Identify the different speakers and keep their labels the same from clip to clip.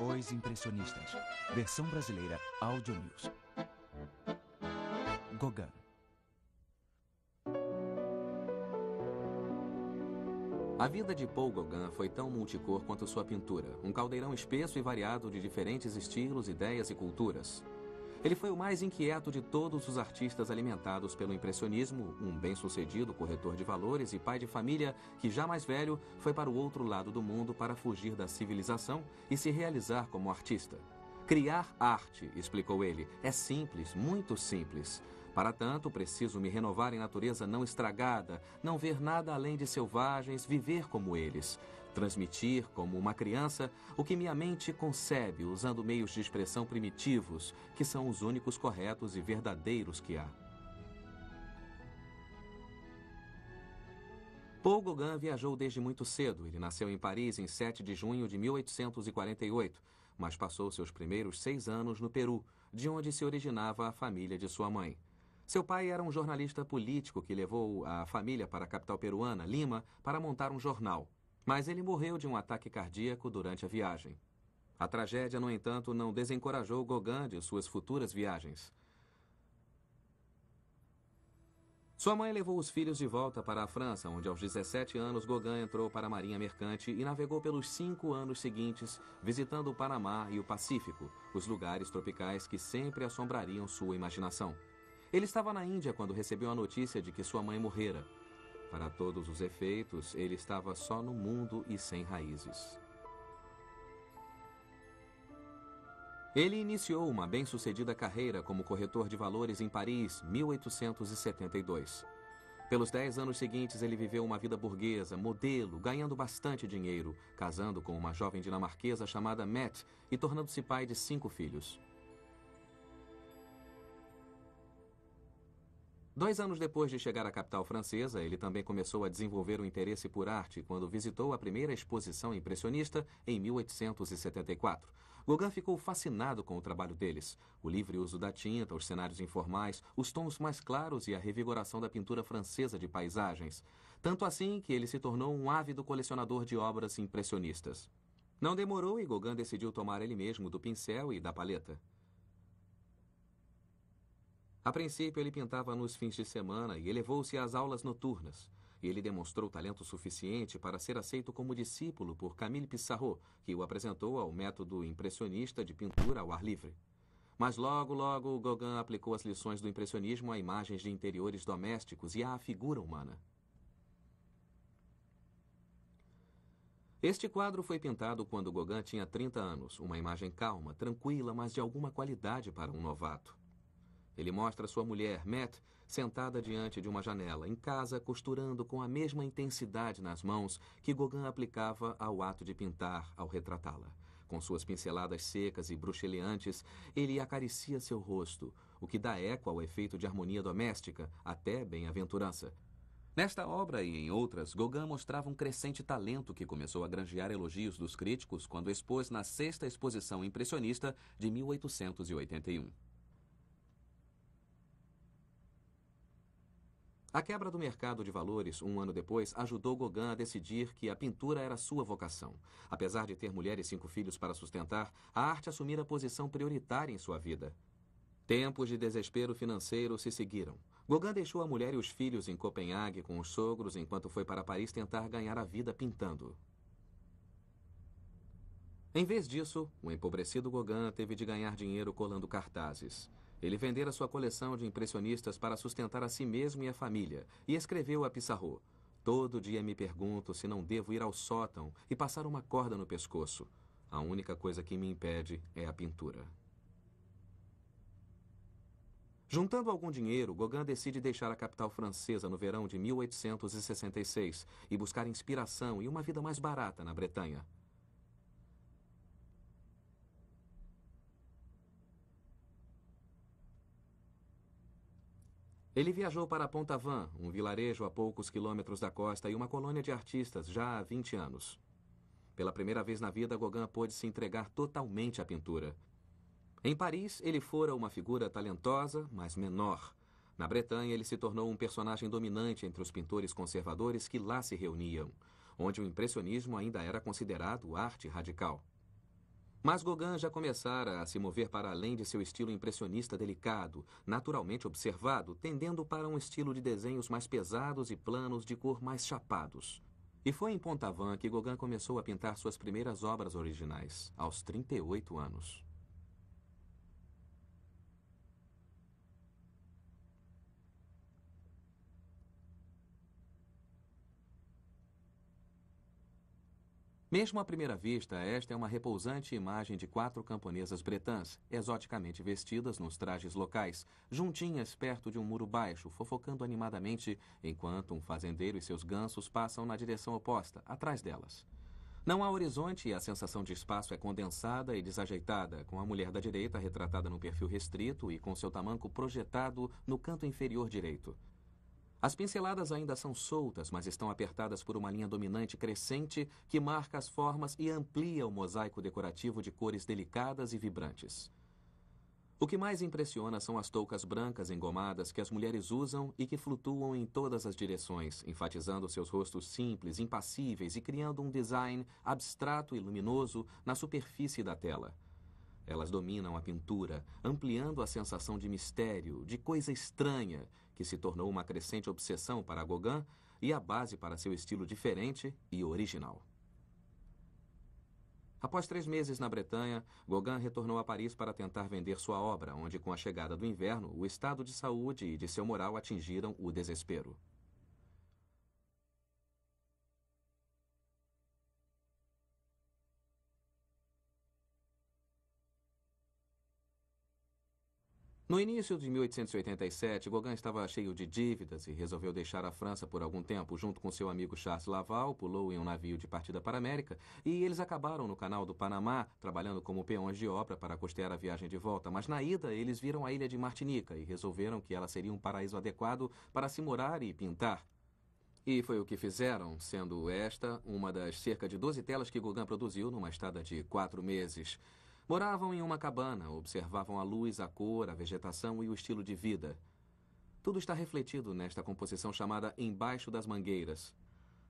Speaker 1: Os Impressionistas. Versão brasileira Audio News. Gauguin. A vida de Paul Gauguin foi tão multicor quanto sua pintura, um caldeirão espesso e variado de diferentes estilos, ideias e culturas. Ele foi o mais inquieto de todos os artistas alimentados pelo impressionismo, um bem-sucedido corretor de valores e pai de família que, já mais velho, foi para o outro lado do mundo para fugir da civilização e se realizar como artista. Criar arte, explicou ele, é simples, muito simples. Para tanto, preciso me renovar em natureza não estragada, não ver nada além de selvagens, viver como eles. Transmitir, como uma criança, o que minha mente concebe usando meios de expressão primitivos, que são os únicos corretos e verdadeiros que há. Paul Gauguin viajou desde muito cedo. Ele nasceu em Paris em 7 de junho de 1848, mas passou seus primeiros seis anos no Peru, de onde se originava a família de sua mãe. Seu pai era um jornalista político que levou a família para a capital peruana, Lima, para montar um jornal. Mas ele morreu de um ataque cardíaco durante a viagem. A tragédia, no entanto, não desencorajou Gauguin de suas futuras viagens. Sua mãe levou os filhos de volta para a França, onde aos 17 anos Gauguin entrou para a Marinha Mercante e navegou pelos cinco anos seguintes, visitando o Panamá e o Pacífico, os lugares tropicais que sempre assombrariam sua imaginação. Ele estava na Índia quando recebeu a notícia de que sua mãe morrera. Para todos os efeitos, ele estava só no mundo e sem raízes. Ele iniciou uma bem-sucedida carreira como corretor de valores em Paris, 1872. Pelos dez anos seguintes, ele viveu uma vida burguesa, modelo, ganhando bastante dinheiro, casando com uma jovem dinamarquesa chamada Matt e tornando-se pai de cinco filhos. Dois anos depois de chegar à capital francesa, ele também começou a desenvolver o um interesse por arte quando visitou a primeira exposição impressionista em 1874. Gauguin ficou fascinado com o trabalho deles. O livre uso da tinta, os cenários informais, os tons mais claros e a revigoração da pintura francesa de paisagens. Tanto assim que ele se tornou um ávido colecionador de obras impressionistas. Não demorou e Gauguin decidiu tomar ele mesmo do pincel e da paleta. A princípio, ele pintava nos fins de semana e elevou-se às aulas noturnas. E Ele demonstrou talento suficiente para ser aceito como discípulo por Camille Pissarro, que o apresentou ao método impressionista de pintura ao ar livre. Mas logo, logo, Gauguin aplicou as lições do impressionismo a imagens de interiores domésticos e à figura humana. Este quadro foi pintado quando Gauguin tinha 30 anos, uma imagem calma, tranquila, mas de alguma qualidade para um novato. Ele mostra sua mulher, Matt, sentada diante de uma janela, em casa, costurando com a mesma intensidade nas mãos que Gauguin aplicava ao ato de pintar ao retratá-la. Com suas pinceladas secas e bruxeleantes, ele acaricia seu rosto, o que dá eco ao efeito de harmonia doméstica, até bem-aventurança. Nesta obra e em outras, Gauguin mostrava um crescente talento que começou a granjear elogios dos críticos quando expôs na sexta exposição impressionista de 1881. A quebra do mercado de valores, um ano depois, ajudou Gauguin a decidir que a pintura era sua vocação. Apesar de ter mulher e cinco filhos para sustentar, a arte assumira a posição prioritária em sua vida. Tempos de desespero financeiro se seguiram. Gauguin deixou a mulher e os filhos em Copenhague com os sogros enquanto foi para Paris tentar ganhar a vida pintando. Em vez disso, o empobrecido Gauguin teve de ganhar dinheiro colando cartazes. Ele vendera sua coleção de impressionistas para sustentar a si mesmo e a família e escreveu a Pissarro: Todo dia me pergunto se não devo ir ao sótão e passar uma corda no pescoço. A única coisa que me impede é a pintura. Juntando algum dinheiro, Gauguin decide deixar a capital francesa no verão de 1866 e buscar inspiração e uma vida mais barata na Bretanha. Ele viajou para Van, um vilarejo a poucos quilômetros da costa e uma colônia de artistas já há 20 anos. Pela primeira vez na vida, Gauguin pôde se entregar totalmente à pintura. Em Paris, ele fora uma figura talentosa, mas menor. Na Bretanha, ele se tornou um personagem dominante entre os pintores conservadores que lá se reuniam, onde o impressionismo ainda era considerado arte radical. Mas Gauguin já começara a se mover para além de seu estilo impressionista delicado, naturalmente observado, tendendo para um estilo de desenhos mais pesados e planos de cor mais chapados. E foi em Pontavin que Gauguin começou a pintar suas primeiras obras originais, aos 38 anos. Mesmo à primeira vista, esta é uma repousante imagem de quatro camponesas bretãs, exoticamente vestidas nos trajes locais, juntinhas perto de um muro baixo, fofocando animadamente, enquanto um fazendeiro e seus gansos passam na direção oposta, atrás delas. Não há horizonte e a sensação de espaço é condensada e desajeitada, com a mulher da direita retratada num perfil restrito e com seu tamanco projetado no canto inferior direito. As pinceladas ainda são soltas, mas estão apertadas por uma linha dominante crescente que marca as formas e amplia o mosaico decorativo de cores delicadas e vibrantes. O que mais impressiona são as toucas brancas engomadas que as mulheres usam e que flutuam em todas as direções, enfatizando seus rostos simples, impassíveis e criando um design abstrato e luminoso na superfície da tela. Elas dominam a pintura, ampliando a sensação de mistério, de coisa estranha que se tornou uma crescente obsessão para Gauguin e a base para seu estilo diferente e original. Após três meses na Bretanha, Gauguin retornou a Paris para tentar vender sua obra, onde, com a chegada do inverno, o estado de saúde e de seu moral atingiram o desespero. No início de 1887, Gauguin estava cheio de dívidas e resolveu deixar a França por algum tempo. Junto com seu amigo Charles Laval, pulou em um navio de partida para a América e eles acabaram no canal do Panamá, trabalhando como peões de obra para costear a viagem de volta. Mas na ida, eles viram a ilha de Martinica e resolveram que ela seria um paraíso adequado para se morar e pintar. E foi o que fizeram, sendo esta uma das cerca de 12 telas que Gauguin produziu numa estada de quatro meses. Moravam em uma cabana, observavam a luz, a cor, a vegetação e o estilo de vida. Tudo está refletido nesta composição chamada Embaixo das Mangueiras.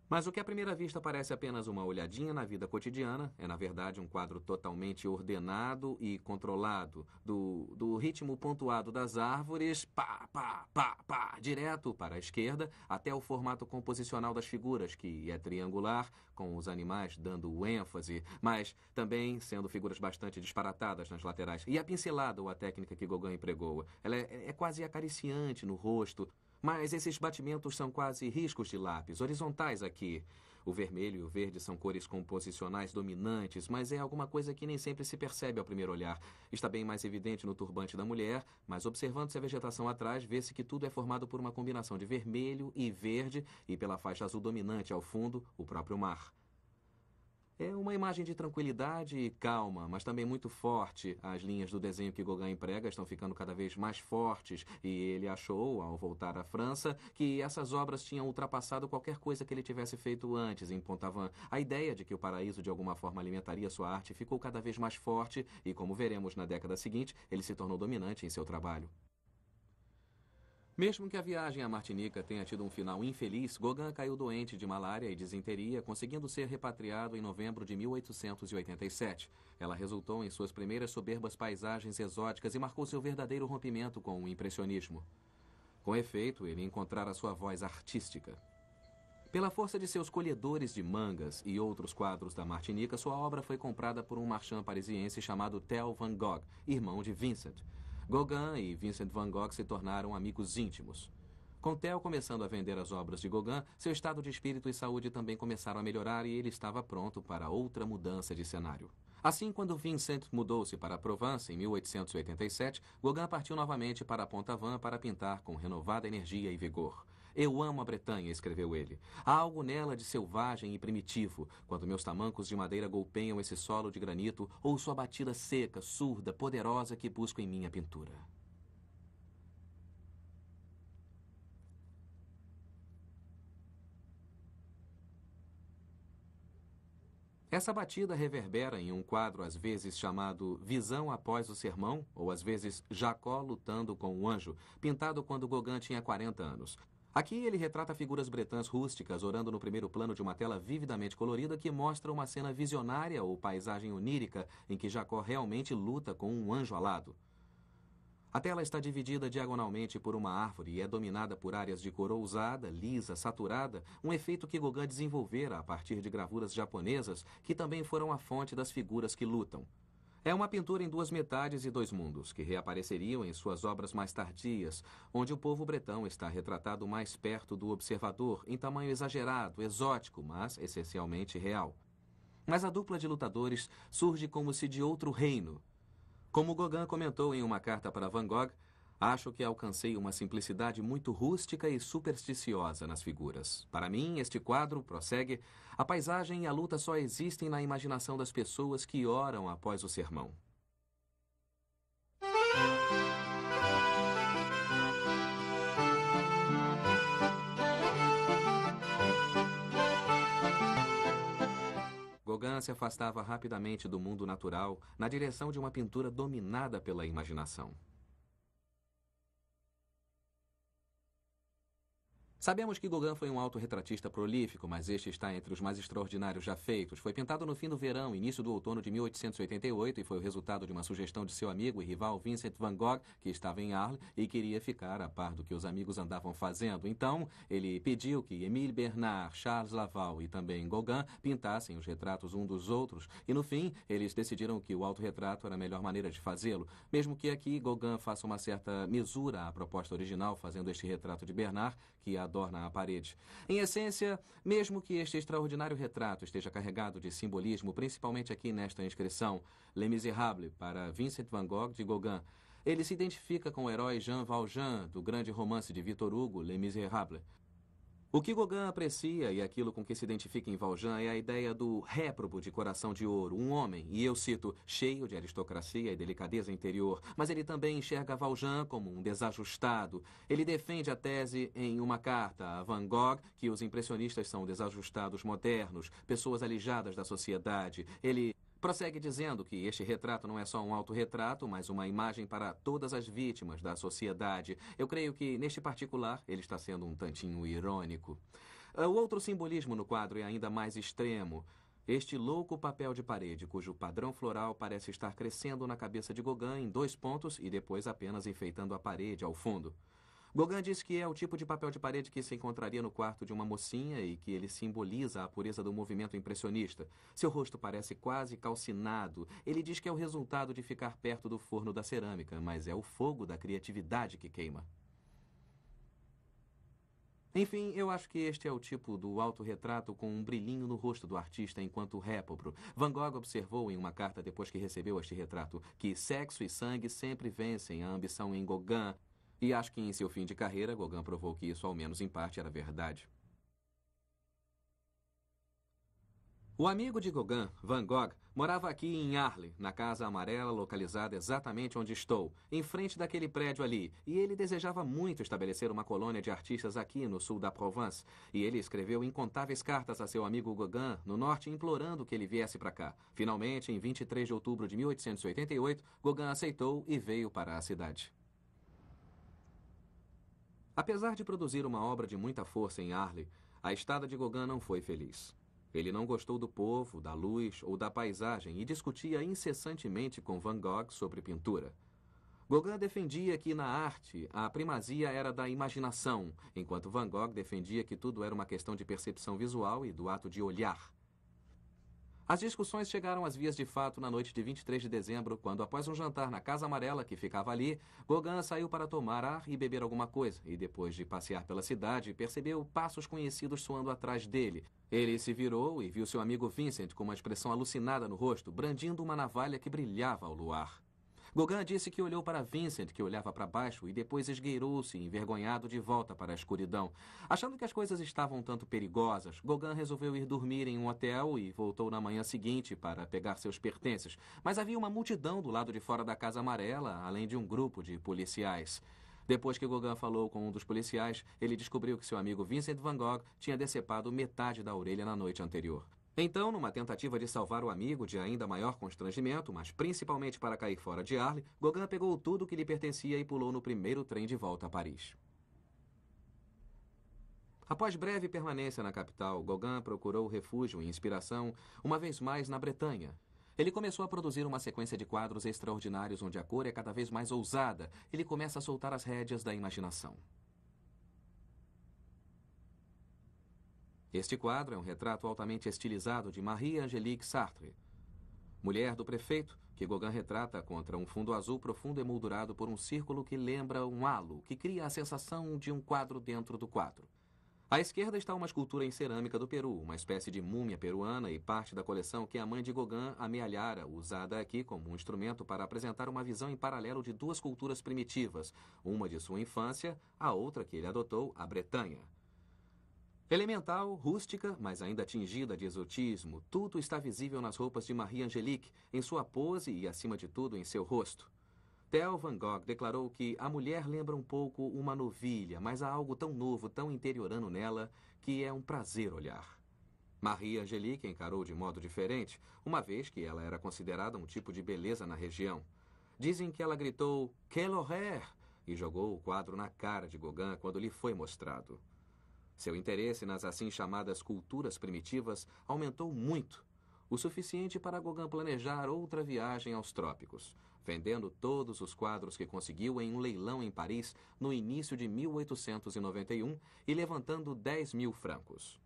Speaker 1: Mas o que à primeira vista parece apenas uma olhadinha na vida cotidiana é, na verdade, um quadro totalmente ordenado e controlado, do, do ritmo pontuado das árvores, pá, pá, pá, pá, direto para a esquerda, até o formato composicional das figuras, que é triangular, com os animais dando ênfase, mas também sendo figuras bastante disparatadas nas laterais. E a pincelada, ou a técnica que Gauguin empregou, ela é, é quase acariciante no rosto, mas esses batimentos são quase riscos de lápis, horizontais aqui. O vermelho e o verde são cores composicionais dominantes, mas é alguma coisa que nem sempre se percebe ao primeiro olhar. Está bem mais evidente no turbante da mulher, mas observando-se a vegetação atrás, vê-se que tudo é formado por uma combinação de vermelho e verde e pela faixa azul dominante ao fundo, o próprio mar. É uma imagem de tranquilidade e calma, mas também muito forte. As linhas do desenho que Gauguin emprega estão ficando cada vez mais fortes, e ele achou, ao voltar à França, que essas obras tinham ultrapassado qualquer coisa que ele tivesse feito antes em Pontavan. A ideia de que o paraíso de alguma forma alimentaria sua arte ficou cada vez mais forte, e como veremos na década seguinte, ele se tornou dominante em seu trabalho. Mesmo que a viagem à Martinica tenha tido um final infeliz, Gauguin caiu doente de malária e disenteria, conseguindo ser repatriado em novembro de 1887. Ela resultou em suas primeiras soberbas paisagens exóticas e marcou seu verdadeiro rompimento com o impressionismo. Com efeito, ele encontrara sua voz artística. Pela força de seus colhedores de mangas e outros quadros da Martinica, sua obra foi comprada por um marchand parisiense chamado Theo Van Gogh, irmão de Vincent. Gauguin e Vincent van Gogh se tornaram amigos íntimos. Com Theo começando a vender as obras de Gauguin, seu estado de espírito e saúde também começaram a melhorar e ele estava pronto para outra mudança de cenário. Assim, quando Vincent mudou-se para a Provence em 1887, Gauguin partiu novamente para Van para pintar com renovada energia e vigor. Eu amo a Bretanha, escreveu ele. Há algo nela de selvagem e primitivo, quando meus tamancos de madeira golpeiam esse solo de granito ou sua batida seca, surda, poderosa que busco em minha pintura. Essa batida reverbera em um quadro às vezes chamado Visão após o Sermão, ou às vezes Jacó lutando com o anjo, pintado quando Gauguin tinha 40 anos. Aqui ele retrata figuras bretãs rústicas orando no primeiro plano de uma tela vividamente colorida que mostra uma cena visionária ou paisagem onírica em que Jacó realmente luta com um anjo alado. A tela está dividida diagonalmente por uma árvore e é dominada por áreas de cor ousada, lisa, saturada, um efeito que Gauguin desenvolvera a partir de gravuras japonesas que também foram a fonte das figuras que lutam. É uma pintura em duas metades e dois mundos, que reapareceriam em suas obras mais tardias, onde o povo bretão está retratado mais perto do observador, em tamanho exagerado, exótico, mas essencialmente real. Mas a dupla de lutadores surge como se de outro reino. Como Gauguin comentou em uma carta para Van Gogh, Acho que alcancei uma simplicidade muito rústica e supersticiosa nas figuras. Para mim, este quadro, prossegue, a paisagem e a luta só existem na imaginação das pessoas que oram após o sermão. Gauguin se afastava rapidamente do mundo natural na direção de uma pintura dominada pela imaginação. Sabemos que Gauguin foi um autorretratista prolífico, mas este está entre os mais extraordinários já feitos. Foi pintado no fim do verão, início do outono de 1888 e foi o resultado de uma sugestão de seu amigo e rival Vincent van Gogh, que estava em Arles e queria ficar a par do que os amigos andavam fazendo. Então, ele pediu que Émile Bernard, Charles Laval e também Gauguin pintassem os retratos um dos outros e, no fim, eles decidiram que o autorretrato era a melhor maneira de fazê-lo, mesmo que aqui Gauguin faça uma certa mesura à proposta original fazendo este retrato de Bernard, que a adorna a parede. Em essência, mesmo que este extraordinário retrato esteja carregado de simbolismo, principalmente aqui nesta inscrição Les Misérables para Vincent van Gogh de Gauguin, ele se identifica com o herói Jean Valjean do grande romance de Victor Hugo, Les Misérables. O que Gauguin aprecia e aquilo com que se identifica em Valjean é a ideia do réprobo de coração de ouro, um homem, e eu cito, cheio de aristocracia e delicadeza interior, mas ele também enxerga Valjean como um desajustado. Ele defende a tese em uma carta a Van Gogh que os impressionistas são desajustados modernos, pessoas alijadas da sociedade. Ele Prossegue dizendo que este retrato não é só um autorretrato, mas uma imagem para todas as vítimas da sociedade. Eu creio que, neste particular, ele está sendo um tantinho irônico. Ah, o outro simbolismo no quadro é ainda mais extremo. Este louco papel de parede, cujo padrão floral parece estar crescendo na cabeça de Gauguin em dois pontos e depois apenas enfeitando a parede ao fundo. Gauguin diz que é o tipo de papel de parede que se encontraria no quarto de uma mocinha e que ele simboliza a pureza do movimento impressionista. Seu rosto parece quase calcinado. Ele diz que é o resultado de ficar perto do forno da cerâmica, mas é o fogo da criatividade que queima. Enfim, eu acho que este é o tipo do autorretrato com um brilhinho no rosto do artista enquanto répobro. Van Gogh observou em uma carta depois que recebeu este retrato que sexo e sangue sempre vencem a ambição em Gauguin e acho que em seu fim de carreira, Gauguin provou que isso, ao menos em parte, era verdade. O amigo de Gauguin, Van Gogh, morava aqui em Arles, na casa amarela localizada exatamente onde estou, em frente daquele prédio ali, e ele desejava muito estabelecer uma colônia de artistas aqui no sul da Provence, e ele escreveu incontáveis cartas a seu amigo Gauguin, no norte, implorando que ele viesse para cá. Finalmente, em 23 de outubro de 1888, Gauguin aceitou e veio para a cidade. Apesar de produzir uma obra de muita força em Arles, a estada de Gauguin não foi feliz. Ele não gostou do povo, da luz ou da paisagem e discutia incessantemente com Van Gogh sobre pintura. Gauguin defendia que na arte a primazia era da imaginação, enquanto Van Gogh defendia que tudo era uma questão de percepção visual e do ato de olhar. As discussões chegaram às vias de fato na noite de 23 de dezembro, quando, após um jantar na Casa Amarela, que ficava ali, Gauguin saiu para tomar ar e beber alguma coisa, e depois de passear pela cidade, percebeu passos conhecidos soando atrás dele. Ele se virou e viu seu amigo Vincent com uma expressão alucinada no rosto, brandindo uma navalha que brilhava ao luar. Gauguin disse que olhou para Vincent, que olhava para baixo, e depois esgueirou-se, envergonhado, de volta para a escuridão. Achando que as coisas estavam um tanto perigosas, Gauguin resolveu ir dormir em um hotel e voltou na manhã seguinte para pegar seus pertences. Mas havia uma multidão do lado de fora da Casa Amarela, além de um grupo de policiais. Depois que Gauguin falou com um dos policiais, ele descobriu que seu amigo Vincent van Gogh tinha decepado metade da orelha na noite anterior. Então, numa tentativa de salvar o amigo de ainda maior constrangimento, mas principalmente para cair fora de Arle, Gauguin pegou tudo que lhe pertencia e pulou no primeiro trem de volta a Paris. Após breve permanência na capital, Gauguin procurou refúgio e inspiração uma vez mais na Bretanha. Ele começou a produzir uma sequência de quadros extraordinários onde a cor é cada vez mais ousada. Ele começa a soltar as rédeas da imaginação. Este quadro é um retrato altamente estilizado de Marie-Angélique Sartre, mulher do prefeito, que Gauguin retrata contra um fundo azul profundo emoldurado por um círculo que lembra um halo, que cria a sensação de um quadro dentro do quadro. À esquerda está uma escultura em cerâmica do Peru, uma espécie de múmia peruana e parte da coleção que a mãe de Gauguin amealhara, usada aqui como um instrumento para apresentar uma visão em paralelo de duas culturas primitivas, uma de sua infância, a outra que ele adotou, a Bretanha. Elemental, rústica, mas ainda tingida de exotismo, tudo está visível nas roupas de Marie Angelique, em sua pose e, acima de tudo, em seu rosto. Theo Van Gogh declarou que a mulher lembra um pouco uma novilha, mas há algo tão novo, tão interiorano nela, que é um prazer olhar. Marie Angelique encarou de modo diferente, uma vez que ela era considerada um tipo de beleza na região. Dizem que ela gritou « Quelle horreur! e jogou o quadro na cara de Gauguin quando lhe foi mostrado. Seu interesse nas assim chamadas culturas primitivas aumentou muito, o suficiente para Gauguin planejar outra viagem aos trópicos, vendendo todos os quadros que conseguiu em um leilão em Paris no início de 1891 e levantando 10 mil francos.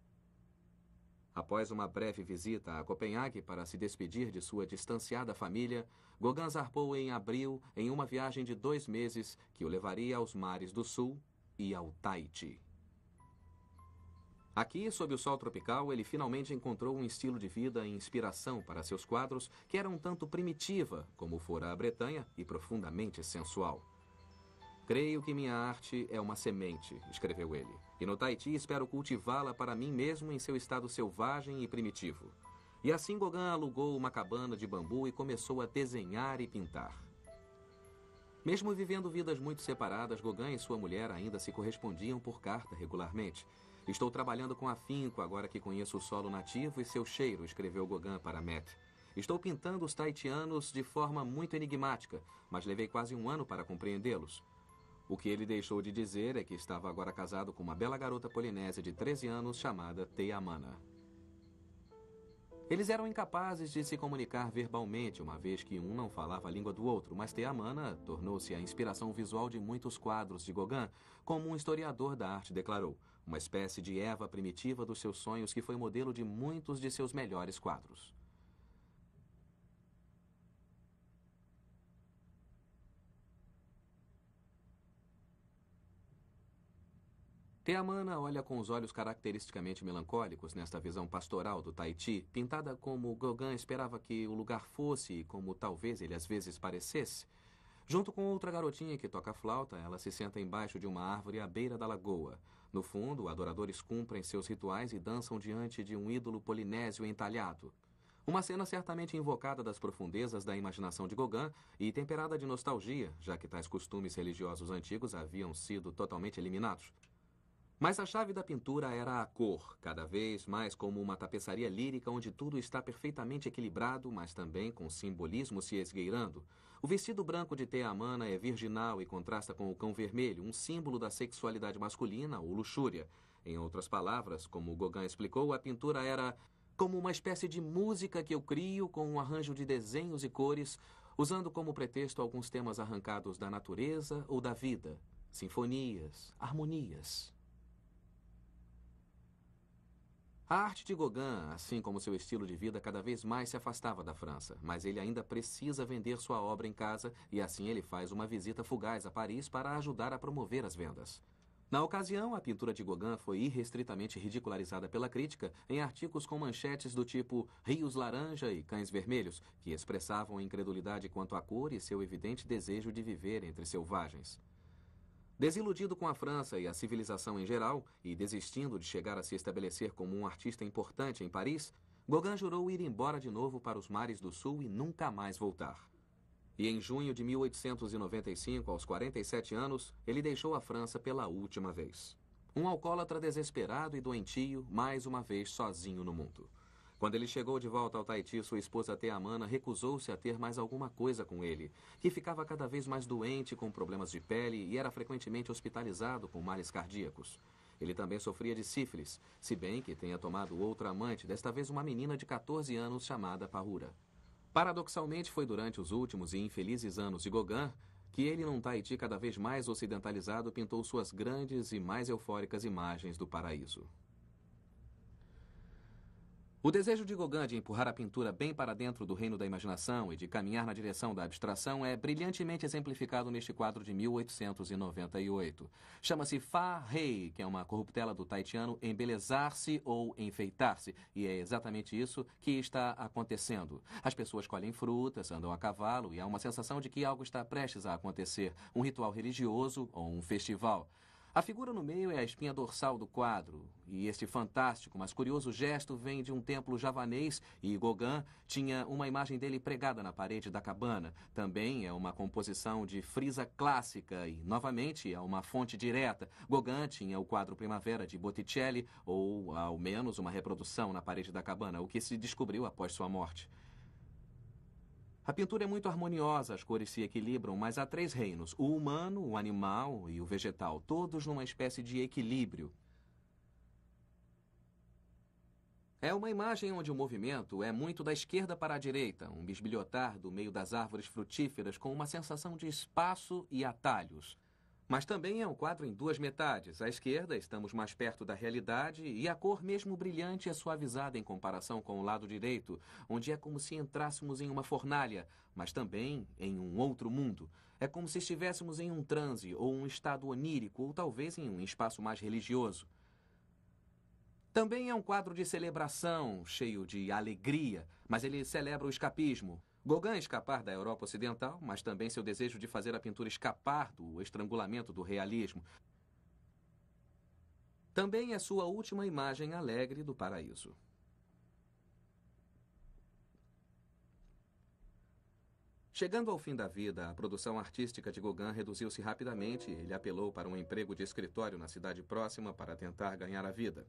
Speaker 1: Após uma breve visita a Copenhague para se despedir de sua distanciada família, Gauguin zarpou em abril em uma viagem de dois meses que o levaria aos mares do Sul e ao Tahiti. Aqui, sob o sol tropical, ele finalmente encontrou um estilo de vida e inspiração para seus quadros que era um tanto primitiva, como fora a Bretanha, e profundamente sensual. Creio que minha arte é uma semente, escreveu ele, e no Tahiti espero cultivá-la para mim mesmo em seu estado selvagem e primitivo. E assim Gauguin alugou uma cabana de bambu e começou a desenhar e pintar. Mesmo vivendo vidas muito separadas, Gauguin e sua mulher ainda se correspondiam por carta regularmente. Estou trabalhando com afinco agora que conheço o solo nativo e seu cheiro, escreveu Gauguin para Met. Estou pintando os taitianos de forma muito enigmática, mas levei quase um ano para compreendê-los. O que ele deixou de dizer é que estava agora casado com uma bela garota polinésia de 13 anos chamada Teyamana. Eles eram incapazes de se comunicar verbalmente, uma vez que um não falava a língua do outro, mas Teiamana tornou-se a inspiração visual de muitos quadros de Gauguin, como um historiador da arte declarou uma espécie de Eva primitiva dos seus sonhos que foi modelo de muitos de seus melhores quadros. Teamana olha com os olhos caracteristicamente melancólicos nesta visão pastoral do Tahiti, pintada como Gauguin esperava que o lugar fosse e como talvez ele às vezes parecesse. Junto com outra garotinha que toca flauta, ela se senta embaixo de uma árvore à beira da lagoa. No fundo, adoradores cumprem seus rituais e dançam diante de um ídolo polinésio entalhado. Uma cena certamente invocada das profundezas da imaginação de Gauguin e temperada de nostalgia, já que tais costumes religiosos antigos haviam sido totalmente eliminados. Mas a chave da pintura era a cor, cada vez mais como uma tapeçaria lírica onde tudo está perfeitamente equilibrado, mas também com simbolismo se esgueirando. O vestido branco de Thea Amana é virginal e contrasta com o cão vermelho, um símbolo da sexualidade masculina ou luxúria. Em outras palavras, como Gauguin explicou, a pintura era como uma espécie de música que eu crio com um arranjo de desenhos e cores, usando como pretexto alguns temas arrancados da natureza ou da vida, sinfonias, harmonias. A arte de Gauguin, assim como seu estilo de vida, cada vez mais se afastava da França, mas ele ainda precisa vender sua obra em casa e assim ele faz uma visita fugaz a Paris para ajudar a promover as vendas. Na ocasião, a pintura de Gauguin foi irrestritamente ridicularizada pela crítica em artigos com manchetes do tipo Rios Laranja e Cães Vermelhos, que expressavam incredulidade quanto à cor e seu evidente desejo de viver entre selvagens. Desiludido com a França e a civilização em geral, e desistindo de chegar a se estabelecer como um artista importante em Paris, Gauguin jurou ir embora de novo para os mares do sul e nunca mais voltar. E em junho de 1895, aos 47 anos, ele deixou a França pela última vez. Um alcoólatra desesperado e doentio, mais uma vez sozinho no mundo. Quando ele chegou de volta ao Tahiti, sua esposa Teamana recusou-se a ter mais alguma coisa com ele, que ficava cada vez mais doente com problemas de pele e era frequentemente hospitalizado com males cardíacos. Ele também sofria de sífilis, se bem que tenha tomado outra amante, desta vez uma menina de 14 anos chamada Parura. Paradoxalmente, foi durante os últimos e infelizes anos de Gauguin que ele, num Tahiti cada vez mais ocidentalizado, pintou suas grandes e mais eufóricas imagens do paraíso. O desejo de Gauguin de empurrar a pintura bem para dentro do reino da imaginação e de caminhar na direção da abstração é brilhantemente exemplificado neste quadro de 1898. Chama-se Fa Rei, que é uma corruptela do taitiano embelezar-se ou enfeitar-se, e é exatamente isso que está acontecendo. As pessoas colhem frutas, andam a cavalo e há uma sensação de que algo está prestes a acontecer, um ritual religioso ou um festival. A figura no meio é a espinha dorsal do quadro, e este fantástico, mas curioso gesto vem de um templo javanês e Gauguin tinha uma imagem dele pregada na parede da cabana. Também é uma composição de frisa clássica e, novamente, é uma fonte direta. Gauguin tinha o quadro Primavera de Botticelli, ou ao menos uma reprodução na parede da cabana, o que se descobriu após sua morte. A pintura é muito harmoniosa, as cores se equilibram, mas há três reinos: o humano, o animal e o vegetal, todos numa espécie de equilíbrio. É uma imagem onde o movimento é muito da esquerda para a direita, um bisbilhotar do meio das árvores frutíferas com uma sensação de espaço e atalhos. Mas também é um quadro em duas metades. À esquerda, estamos mais perto da realidade e a cor, mesmo brilhante, é suavizada em comparação com o lado direito, onde é como se entrássemos em uma fornalha, mas também em um outro mundo. É como se estivéssemos em um transe ou um estado onírico ou talvez em um espaço mais religioso. Também é um quadro de celebração, cheio de alegria, mas ele celebra o escapismo. Gauguin escapar da Europa Ocidental, mas também seu desejo de fazer a pintura escapar do estrangulamento do realismo. Também é sua última imagem alegre do paraíso. Chegando ao fim da vida, a produção artística de Gauguin reduziu-se rapidamente e ele apelou para um emprego de escritório na cidade próxima para tentar ganhar a vida.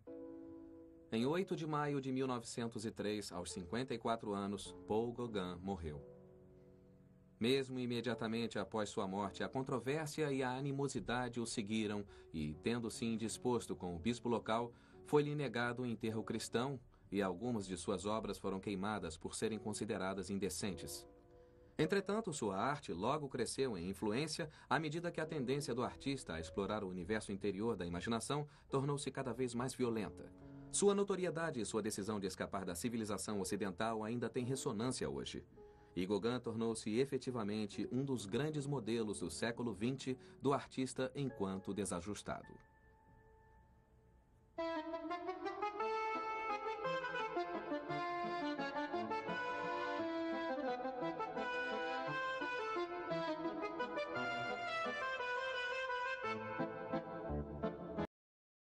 Speaker 1: Em 8 de maio de 1903, aos 54 anos, Paul Gauguin morreu. Mesmo imediatamente após sua morte, a controvérsia e a animosidade o seguiram e, tendo-se indisposto com o bispo local, foi-lhe negado o enterro cristão e algumas de suas obras foram queimadas por serem consideradas indecentes. Entretanto, sua arte logo cresceu em influência à medida que a tendência do artista a explorar o universo interior da imaginação tornou-se cada vez mais violenta. Sua notoriedade e sua decisão de escapar da civilização ocidental ainda têm ressonância hoje. E Gauguin tornou-se efetivamente um dos grandes modelos do século XX do artista enquanto desajustado.